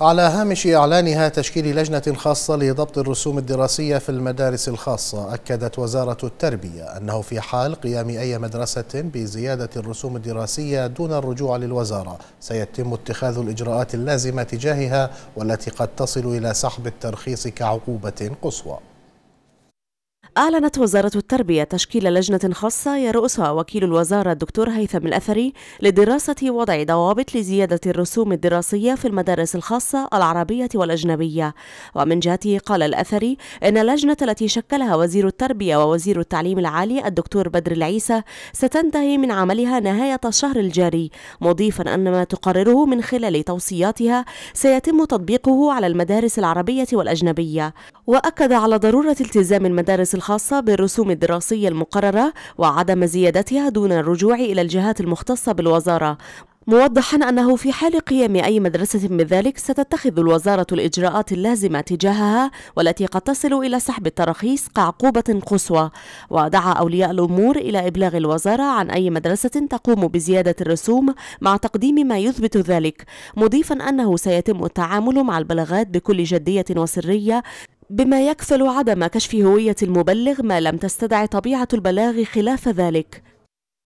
على هامش إعلانها تشكيل لجنة خاصة لضبط الرسوم الدراسية في المدارس الخاصة أكدت وزارة التربية أنه في حال قيام أي مدرسة بزيادة الرسوم الدراسية دون الرجوع للوزارة سيتم اتخاذ الإجراءات اللازمة تجاهها والتي قد تصل إلى سحب الترخيص كعقوبة قصوى أعلنت وزارة التربية تشكيل لجنة خاصة يرأسها وكيل الوزارة الدكتور هيثم الأثري لدراسة وضع ضوابط لزيادة الرسوم الدراسية في المدارس الخاصة العربية والأجنبية ومن جهته قال الأثري إن اللجنة التي شكلها وزير التربية ووزير التعليم العالي الدكتور بدر العيسى ستنتهي من عملها نهاية الشهر الجاري مضيفا أن ما تقرره من خلال توصياتها سيتم تطبيقه على المدارس العربية والأجنبية وأكد على ضرورة التزام المدارس الخاصة الخاصة بالرسوم الدراسية المقررة وعدم زيادتها دون الرجوع إلى الجهات المختصة بالوزارة موضحا أنه في حال قيام أي مدرسة بذلك ستتخذ الوزارة الإجراءات اللازمة تجاهها والتي قد تصل إلى سحب التراخيص كعقوبة قصوى ودعا أولياء الأمور إلى إبلاغ الوزارة عن أي مدرسة تقوم بزيادة الرسوم مع تقديم ما يثبت ذلك مضيفا أنه سيتم التعامل مع البلاغات بكل جدية وسرية بما يكفل عدم كشف هوية المبلغ ما لم تستدع طبيعة البلاغ خلاف ذلك